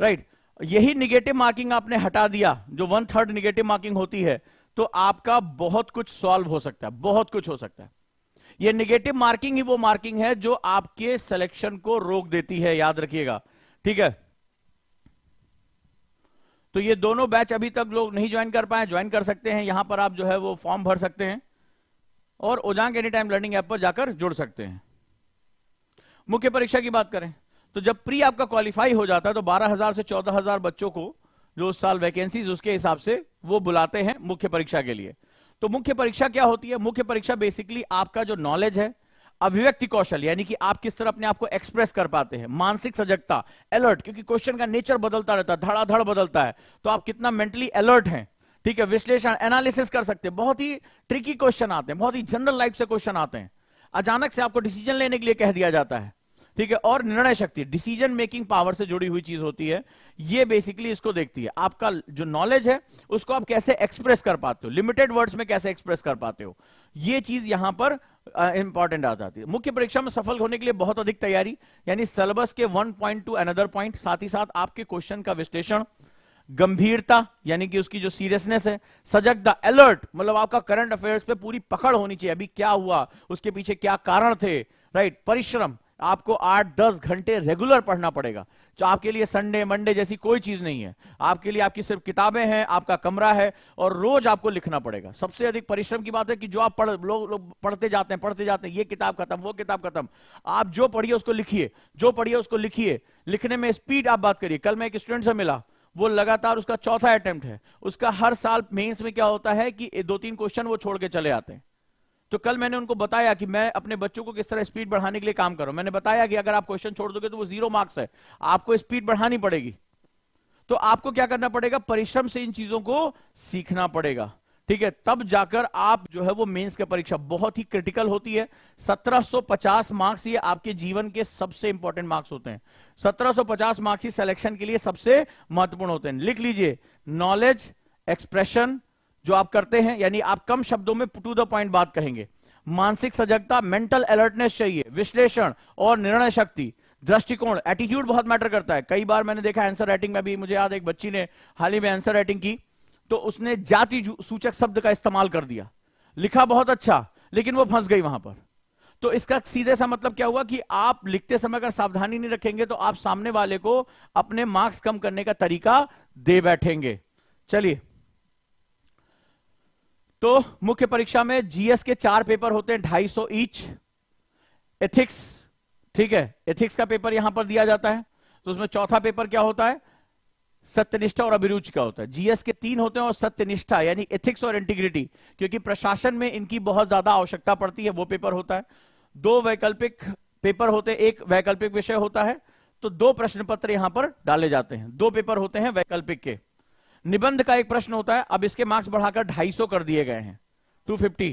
राइट right. यही निगेटिव मार्किंग आपने हटा दिया जो वन थर्ड निगेटिव मार्किंग होती है तो आपका बहुत कुछ सॉल्व हो सकता है बहुत कुछ हो सकता है ये निगेटिव मार्किंग ही वो मार्किंग है जो आपके सिलेक्शन को रोक देती है याद रखिएगा ठीक है तो ये दोनों बैच अभी तक लोग नहीं ज्वाइन कर पाए ज्वाइन कर सकते हैं यहां पर आप जो है वो फॉर्म भर सकते हैं और Ojaank any time learning app पर जाकर जुड़ सकते हैं मुख्य परीक्षा की बात करें तो जब प्री आपका क्वालिफाई हो जाता है तो 12000 से 14000 बच्चों को जो उस साल वैकेंसीज उसके हिसाब से वो बुलाते हैं मुख्य परीक्षा के लिए तो मुख्य परीक्षा क्या होती है मुख्य परीक्षा बेसिकली आपका जो नॉलेज है अभिव्यक्ति कौशल यानी कि आप किस तरह अपने आप को एक्सप्रेस कर पाते हैं मानसिक सजगता अलर्ट क्योंकि क्वेश्चन का नेचर बदलता रहता है धड़ाधड़ बदलता है तो आप कितना मेंटली अलर्ट हैं ठीक है विश्लेषण एनालिसिस कर सकते हैं बहुत ही ट्रिकी क्वेश्चन आते हैं बहुत ही जनरल लाइफ से क्वेश्चन आते हैं अचानक से आपको डिसीजन लेने के लिए कह दिया जाता है ठीक है और निर्णय शक्ति डिसीजन मेकिंग पावर से जुड़ी हुई चीज होती है ये बेसिकली इसको देखती है आपका जो नॉलेज है उसको आप कैसे एक्सप्रेस कर पाते हो लिमिटेड वर्ड्स में कैसे एक्सप्रेस कर पाते हो ये चीज यहां पर इंपॉर्टेंट आ जाती है मुख्य परीक्षा में सफल होने के लिए बहुत अधिक तैयारी यानी सिलेबस के one point to another point साथ ही साथ आपके क्वेश्चन का विश्लेषण गंभीरता यानी कि उसकी जो सीरियसनेस है सजगता अलर्ट मतलब आपका करंट अफेयर्स पे पूरी पकड़ होनी चाहिए अभी क्या हुआ उसके पीछे क्या कारण थे राइट परिश्रम आपको आठ दस घंटे रेगुलर पढ़ना पड़ेगा जो आपके लिए संडे मंडे जैसी कोई चीज नहीं है आपके लिए आपकी सिर्फ किताबें हैं आपका कमरा है और रोज आपको लिखना पड़ेगा सबसे अधिक परिश्रम की बात है कि जो आप पढ़ लोग लो, पढ़ते जाते हैं पढ़ते जाते हैं ये किताब खत्म वो किताब खत्म आप जो पढ़िए उसको लिखिए जो पढ़िए उसको लिखिए लिखने में स्पीड आप बात करिए कल मैं एक स्टूडेंट से मिला वो लगातार उसका चौथा अटेम्प्ट है उसका हर साल मेन्स में क्या होता है कि दो तीन क्वेश्चन वो छोड़ के चले आते हैं तो कल मैंने उनको बताया कि मैं अपने बच्चों को किस तरह स्पीड बढ़ाने के लिए काम करूं मैंने बताया कि अगर आप क्वेश्चन छोड़ दोगे तो वो जीरो मार्क्स है आपको स्पीड बढ़ानी पड़ेगी तो आपको क्या करना पड़ेगा परिश्रम से इन चीजों को सीखना पड़ेगा ठीक है तब जाकर आप जो है वो मेंस की परीक्षा बहुत ही क्रिटिकल होती है 1750 मार्क्स ये आपके जीवन के सबसे इंपॉर्टेंट मार्क्स होते हैं 1750 मार्क्स ही सिलेक्शन के लिए सबसे महत्वपूर्ण होते हैं लिख लीजिए नॉलेज एक्सप्रेशन जो आप करते हैं यानी आप कम शब्दों में टू द पॉइंट बात कहेंगे मानसिक सजगता मेंटल अलर्टनेस चाहिए विश्लेषण और निर्णय शक्ति दृष्टिकोण एटीट्यूड बहुत मैटर करता है कई बार मैंने देखा आंसर राइटिंग में भी मुझे याद एक बच्ची ने हाल ही में आंसर राइटिंग की तो उसने जाति सूचक शब्द का इस्तेमाल कर दिया लिखा बहुत अच्छा लेकिन वो फंस गई वहां पर तो इसका सीधे सा मतलब क्या हुआ कि आप लिखते समय अगर सावधानी नहीं रखेंगे तो आप सामने वाले को अपने मार्क्स कम करने का तरीका दे बैठेंगे चलिए तो मुख्य परीक्षा में जीएस के चार पेपर होते हैं ढाई सौ ईच एथिक्स ठीक है एथिक्स का पेपर यहां पर दिया जाता है तो उसमें चौथा पेपर क्या होता है सत्यनिष्ठा और अभिरुचि का होता है जीएस के तीन होते हैं और सत्यनिष्ठा यानी एथिक्स और इंटीग्रिटी क्योंकि प्रशासन में इनकी बहुत ज्यादा आवश्यकता पड़ती है वो पेपर होता है दो वैकल्पिक पेपर होते हैं एक वैकल्पिक विषय होता है तो दो प्रश्न पत्र यहां पर डाले जाते हैं दो पेपर होते हैं वैकल्पिक के निबंध का एक प्रश्न होता है अब इसके मार्क्स बढ़ाकर 250 कर दिए गए हैं 250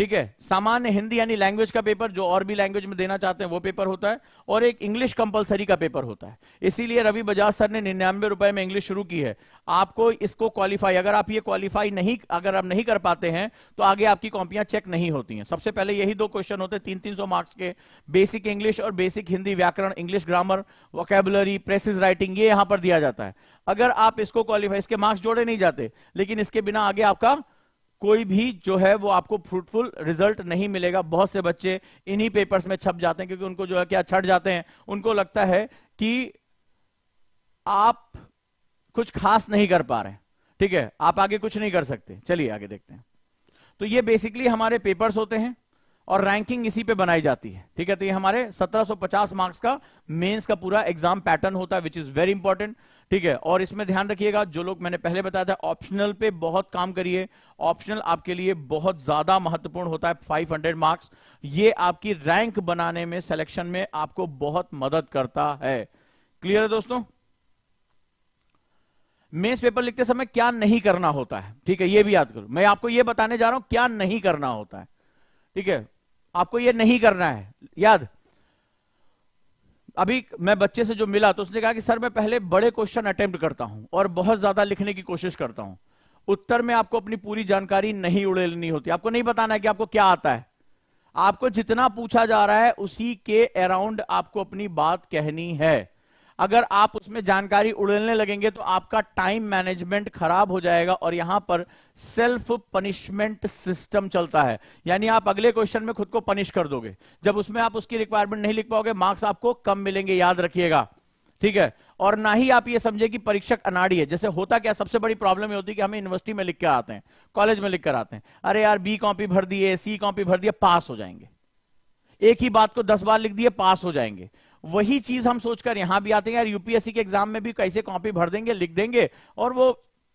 ठीक है सामान्य हिंदी यानी लैंग्वेज का पेपर जो और भी लैंग्वेज में देना चाहते हैं वो पेपर होता है और एक इंग्लिश कंपलसरी का पेपर होता है इसीलिए रवि बजाज सर ने निन्यानवे रुपए में इंग्लिश शुरू की है आपको इसको क्वालिफाई अगर आप ये क्वालिफाई नहीं अगर आप नहीं कर पाते हैं तो आगे आपकी कॉपियां चेक नहीं होती हैं सबसे पहले यही दो क्वेश्चन होते हैं तीन तीन मार्क्स के बेसिक इंग्लिश और बेसिक हिंदी व्याकरण English grammar vocabulary precis writing ये यहां पर दिया जाता है अगर आप इसको क्वालिफाई इसके मार्क्स जोड़े नहीं जाते लेकिन इसके बिना आगे आपका कोई भी जो है वो आपको फ्रूटफुल रिजल्ट नहीं मिलेगा बहुत से बच्चे इन्हीं पेपर्स में छप जाते हैं क्योंकि उनको जो है क्या छट जाते हैं उनको लगता है कि आप कुछ खास नहीं कर पा रहे ठीक है आप आगे कुछ नहीं कर सकते चलिए आगे देखते हैं तो ये बेसिकली हमारे पेपर्स होते हैं और रैंकिंग इसी पे बनाई जाती है ठीक है तो ये हमारे 1750 मार्क्स का मेंस का पूरा एग्जाम पैटर्न होता है विच इज वेरी इंपॉर्टेंट ठीक है और इसमें ध्यान रखिएगा जो लोग मैंने पहले बताया था ऑप्शनल पे बहुत काम करिए ऑप्शनल आपके लिए बहुत ज्यादा महत्वपूर्ण होता है 500 मार्क्स ये आपकी रैंक बनाने में सिलेक्शन में आपको बहुत मदद करता है क्लियर है दोस्तों मेंस पेपर लिखते समय क्या नहीं करना होता है ठीक है यह भी याद करो मैं आपको यह बताने जा रहा हूं क्या नहीं करना होता है ठीक है आपको यह नहीं करना है याद अभी मैं बच्चे से जो मिला तो उसने कहा कि सर मैं पहले बड़े क्वेश्चन अटेम्प्ट करता हूं और बहुत ज्यादा लिखने की कोशिश करता हूं उत्तर में आपको अपनी पूरी जानकारी नहीं उड़ेलनी होती आपको नहीं बताना है कि आपको क्या आता है आपको जितना पूछा जा रहा है उसी के अराउंड आपको अपनी बात कहनी है अगर आप उसमें जानकारी उड़ेलने लगेंगे तो आपका टाइम मैनेजमेंट खराब हो जाएगा और यहां पर सेल्फ पनिशमेंट सिस्टम चलता है यानी आप अगले क्वेश्चन में खुद को पनिश कर दोगे जब उसमें आप उसकी रिक्वायरमेंट नहीं लिख पाओगे मार्क्स आपको कम मिलेंगे याद रखिएगा ठीक है और ना ही आप ये समझे कि परीक्षक अनाड़ी है जैसे होता क्या सबसे बड़ी प्रॉब्लम ये होती है कि हमें यूनिवर्सिटी में लिख के आते हैं कॉलेज में लिख कर आते हैं अरे यार बी कॉपी भर दिए सी कॉपी भर दिए पास हो जाएंगे एक ही बात को दस बार लिख दिए पास हो जाएंगे वही चीज हम सोचकर यहां भी आते हैं यार यूपीएससी के एग्जाम में भी कैसे कॉपी भर देंगे लिख देंगे और वो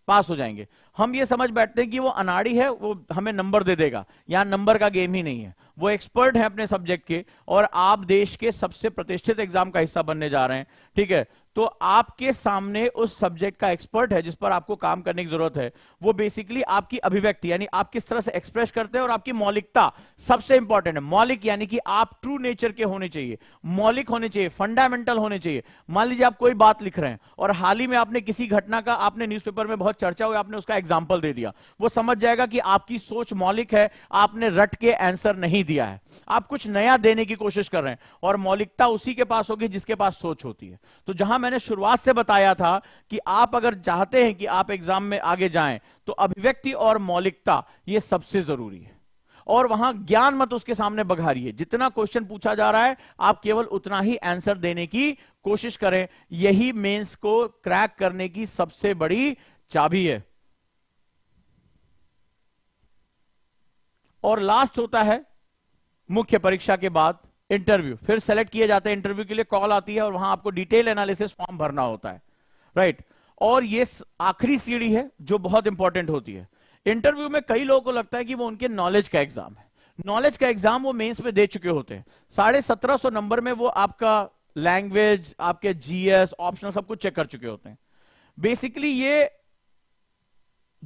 पास हो जाएंगे हम ये समझ बैठते हैं कि वो अनाड़ी है वो हमें नंबर दे देगा यहां नंबर का गेम ही नहीं है वो एक्सपर्ट है अपने सब्जेक्ट के और आप देश के सबसे प्रतिष्ठित एग्जाम का हिस्सा बनने जा रहे हैं ठीक है तो आपके सामने उस सब्जेक्ट का एक्सपर्ट है जिस पर आपको काम करने की जरूरत है वो बेसिकली आपकी अभिव्यक्ति यानी आप किस तरह से एक्सप्रेस करते हैं और आपकी मौलिकता सबसे इंपॉर्टेंट है मौलिक यानी कि आप ट्रू नेचर के होने चाहिए मौलिक होने चाहिए फंडामेंटल होने चाहिए मान लीजिए आप कोई बात लिख रहे हैं और हाल ही में आपने किसी घटना का आपने न्यूज में बहुत चर्चा हुई आपने उसका एग्जाम्पल दे दिया वो समझ जाएगा कि आपकी सोच मौलिक है आपने रट के आंसर नहीं दिया है आप कुछ नया देने की कोशिश कर रहे हैं और मौलिकता उसी के पास होगी जिसके पास सोच होती है तो जहां मैंने शुरुआत से बताया था कि आप अगर चाहते हैं कि आप एग्जाम में आगे जाएं तो अभिव्यक्ति और मौलिकता ये सबसे जरूरी है और वहां ज्ञान मत उसके सामने बघारिए जितना क्वेश्चन पूछा जा रहा है आप केवल उतना ही आंसर देने की कोशिश करें यही मेंस को क्रैक करने की सबसे बड़ी चाबी है और लास्ट होता है मुख्य परीक्षा के बाद इंटरव्यू फिर सेलेक्ट किया जाता है इंटरव्यू के लिए कॉल आती है और वहां आपको डिटेल एनालिसिस फॉर्म भरना होता है राइट right. और ये आखिरी सीढ़ी है जो बहुत इंपॉर्टेंट होती है इंटरव्यू में कई लोगों को लगता है कि वो उनके नॉलेज का एग्जाम है नॉलेज का एग्जाम वो मेंस में दे चुके होते हैं साढ़े सत्रह सौ नंबर में वो आपका लैंग्वेज आपके जीएस ऑप्शनल सब कुछ चेक कर चुके होते हैं बेसिकली ये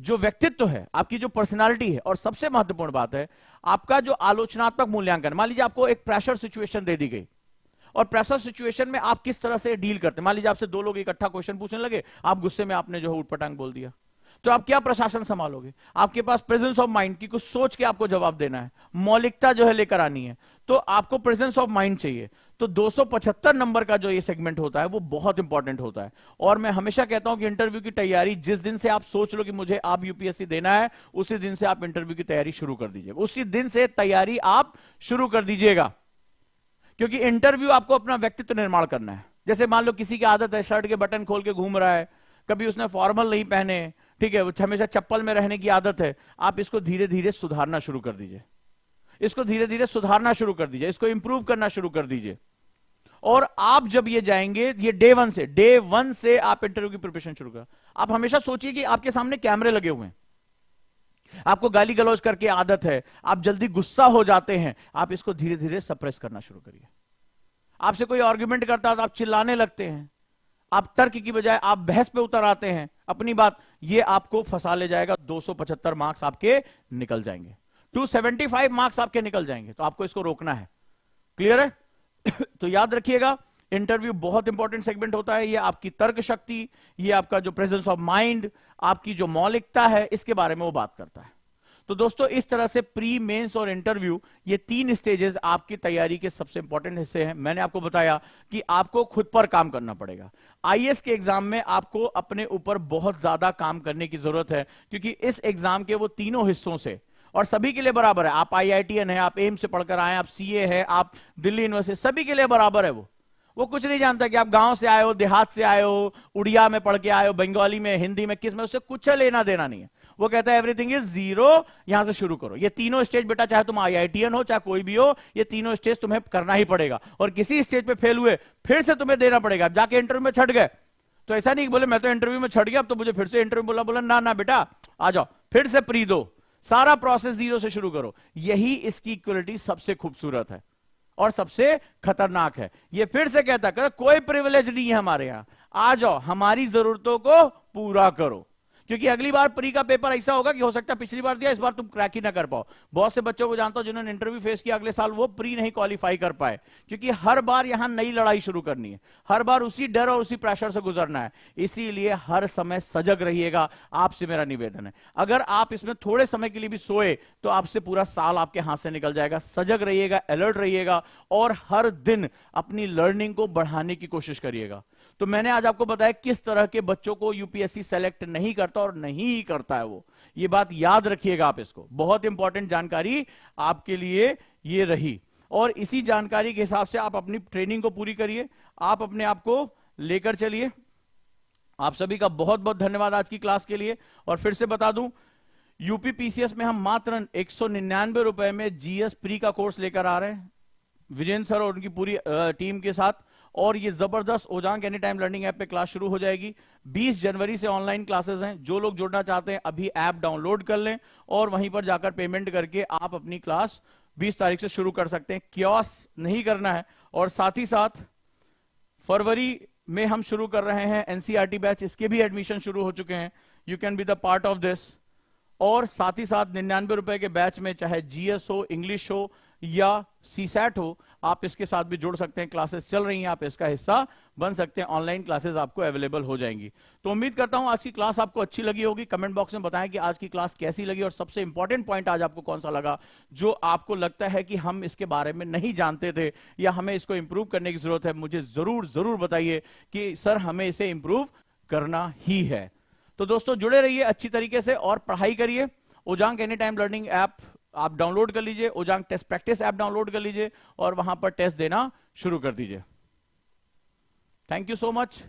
जो व्यक्तित्व है आपकी जो पर्सनालिटी है और सबसे महत्वपूर्ण बात है आपका जो आलोचनात्मक मूल्यांकन मान लीजिए आपको एक प्रेशर सिचुएशन दे दी गई और प्रेशर सिचुएशन में आप किस तरह से डील करते हैं मान लीजिए आपसे दो लोग इकट्ठा क्वेश्चन पूछने लगे आप गुस्से में आपने जो है उठपटांग बोल दिया तो आप क्या प्रशासन संभालोगे आपके पास प्रेजेंस ऑफ माइंड की कुछ सोच के आपको जवाब देना है मौलिकता जो है लेकर आनी है तो आपको प्रेजेंस ऑफ माइंड चाहिए तो 275 नंबर का जो ये सेगमेंट होता है वो बहुत इंपॉर्टेंट होता है और मैं हमेशा कहता हूं कि इंटरव्यू की तैयारी जिस दिन से आप सोच लो कि मुझे आप यूपीएससी देना है उसी दिन से आप इंटरव्यू की तैयारी शुरू कर दीजिएगा उसी दिन से तैयारी आप शुरू कर दीजिएगा क्योंकि इंटरव्यू आपको अपना व्यक्तित्व निर्माण करना है जैसे मान लो किसी की आदत है शर्ट के बटन खोल के घूम रहा है कभी उसने फॉर्मल नहीं पहने ठीक है हमेशा चप्पल में रहने की आदत है आप इसको धीरे धीरे सुधारना शुरू कर दीजिए इसको धीरे धीरे सुधारना शुरू कर दीजिए इसको इंप्रूव करना शुरू कर दीजिए और आप जब ये जाएंगे ये डे वन से डे वन से आप इंटरव्यू की प्रिपरेशन शुरू कर आप हमेशा सोचिए कि आपके सामने कैमरे लगे हुए हैं आपको गाली गलौज करके आदत है आप जल्दी गुस्सा हो जाते हैं आप इसको धीरे धीरे सप्रेस करना शुरू करिए आपसे कोई आर्ग्यूमेंट करता है तो आप चिल्लाने लगते हैं आप तर्क की बजाय आप बहस पे उतर आते हैं अपनी बात ये आपको फंसा ले जाएगा 275 मार्क्स आपके निकल जाएंगे 275 मार्क्स आपके निकल जाएंगे तो आपको इसको रोकना है क्लियर है तो याद रखिएगा इंटरव्यू बहुत इंपॉर्टेंट सेगमेंट होता है ये आपकी तर्क शक्ति ये आपका जो प्रेजेंस ऑफ माइंड आपकी जो मौलिकता है इसके बारे में वो बात करता है तो दोस्तों इस तरह से प्री मेंस और इंटरव्यू ये तीन स्टेजेस आपकी तैयारी के सबसे इंपॉर्टेंट हिस्से हैं मैंने आपको बताया कि आपको खुद पर काम करना पड़ेगा आईएएस के एग्जाम में आपको अपने ऊपर बहुत ज्यादा काम करने की जरूरत है क्योंकि इस एग्जाम के वो तीनों हिस्सों से और सभी के लिए बराबर है आप आई है आप एम्स से पढ़कर आए आप सी है आप दिल्ली यूनिवर्सिटी सभी के लिए बराबर है वो वो कुछ नहीं जानता कि आप गांव से आए हो देहात से आए हो उड़िया में पढ़ के आए हो बंगाली में हिंदी में किस में उसे कुछ लेना देना नहीं है वो कहता है एवरीथिंग इज जीरो यहां से शुरू करो ये तीनों स्टेज बेटा चाहे तुम आई हो चाहे कोई भी हो ये तीनों स्टेज तुम्हें करना ही पड़ेगा और किसी स्टेज पे फेल हुए फिर से तुम्हें देना पड़ेगा जाके इंटरव्यू में छट गए तो ऐसा नहीं बोले मैं तो इंटरव्यू में छट गया अब तो मुझे फिर से इंटरव्यू बोला बोला ना ना बेटा आ जाओ फिर से प्री दो सारा प्रोसेस जीरो से शुरू करो यही इसकी इक्वलिटी सबसे खूबसूरत है और सबसे खतरनाक है ये फिर से कहता करो कोई प्रिविलेज नहीं है हमारे यहां आ जाओ हमारी जरूरतों को पूरा करो क्योंकि अगली बार प्री का पेपर ऐसा होगा कि हो सकता है पिछली बार दिया इस बार तुम क्रैक ही ना कर पाओ बहुत से बच्चों को जानता हूं जिन्होंने इंटरव्यू फेस किया अगले साल वो प्री नहीं क्वालिफाई कर पाए क्योंकि हर बार यहां नई लड़ाई शुरू करनी है हर बार उसी डर और उसी प्रेशर से गुजरना है इसीलिए हर समय सजग रहिएगा आपसे मेरा निवेदन है अगर आप इसमें थोड़े समय के लिए भी सोए तो आपसे पूरा साल आपके हाथ से निकल जाएगा सजग रहिएगा अलर्ट रहिएगा और हर दिन अपनी लर्निंग को बढ़ाने की कोशिश करिएगा तो मैंने आज आपको बताया किस तरह के बच्चों को यूपीएससी सेलेक्ट नहीं करता और नहीं करता है वो ये बात याद रखिएगा आप इसको बहुत इंपॉर्टेंट जानकारी आपके लिए ये रही और इसी जानकारी के हिसाब से आप अपनी ट्रेनिंग को पूरी करिए आप अपने आप को लेकर चलिए आप सभी का बहुत बहुत धन्यवाद आज की क्लास के लिए और फिर से बता दूं यूपी पीसीएस में हम मात्र एक रुपए में जीएस प्री का कोर्स लेकर आ रहे हैं विजेंद्र सर और उनकी पूरी टीम के साथ और ये जबरदस्त Ojaank any time learning app पे क्लास शुरू हो जाएगी 20 जनवरी से ऑनलाइन क्लासेस हैं जो लोग जुड़ना चाहते हैं अभी ऐप डाउनलोड कर लें और वहीं पर जाकर पेमेंट करके आप अपनी क्लास 20 तारीख से शुरू कर सकते हैं क्योस नहीं करना है और साथ ही साथ फरवरी में हम शुरू कर रहे हैं एनसीआरटी बैच e इसके भी एडमिशन शुरू हो चुके हैं you can be the part of this और साथ ही साथ निन्यानवे रुपए के बैच में चाहे जीएस हो इंग्लिश हो या सीसेट हो आप इसके साथ भी जुड़ सकते हैं क्लासेस चल रही हैं आप इसका हिस्सा बन सकते हैं ऑनलाइन क्लासेस आपको अवेलेबल हो जाएंगी तो उम्मीद करता हूं आज की क्लास आपको अच्छी लगी होगी कमेंट बॉक्स में बताएं कि आज की क्लास कैसी लगी और सबसे इंपॉर्टेंट पॉइंट आज आपको कौन सा लगा जो आपको लगता है कि हम इसके बारे में नहीं जानते थे या हमें इसको इंप्रूव करने की जरूरत है मुझे जरूर जरूर बताइए कि सर हमें इसे इंप्रूव करना ही है तो दोस्तों जुड़े रहिए अच्छी तरीके से और पढ़ाई करिए Ojaank any time learning app आप डाउनलोड कर लीजिए Ojaank test practice app download कर लीजिए और वहां पर टेस्ट देना शुरू कर दीजिए थैंक यू सो मच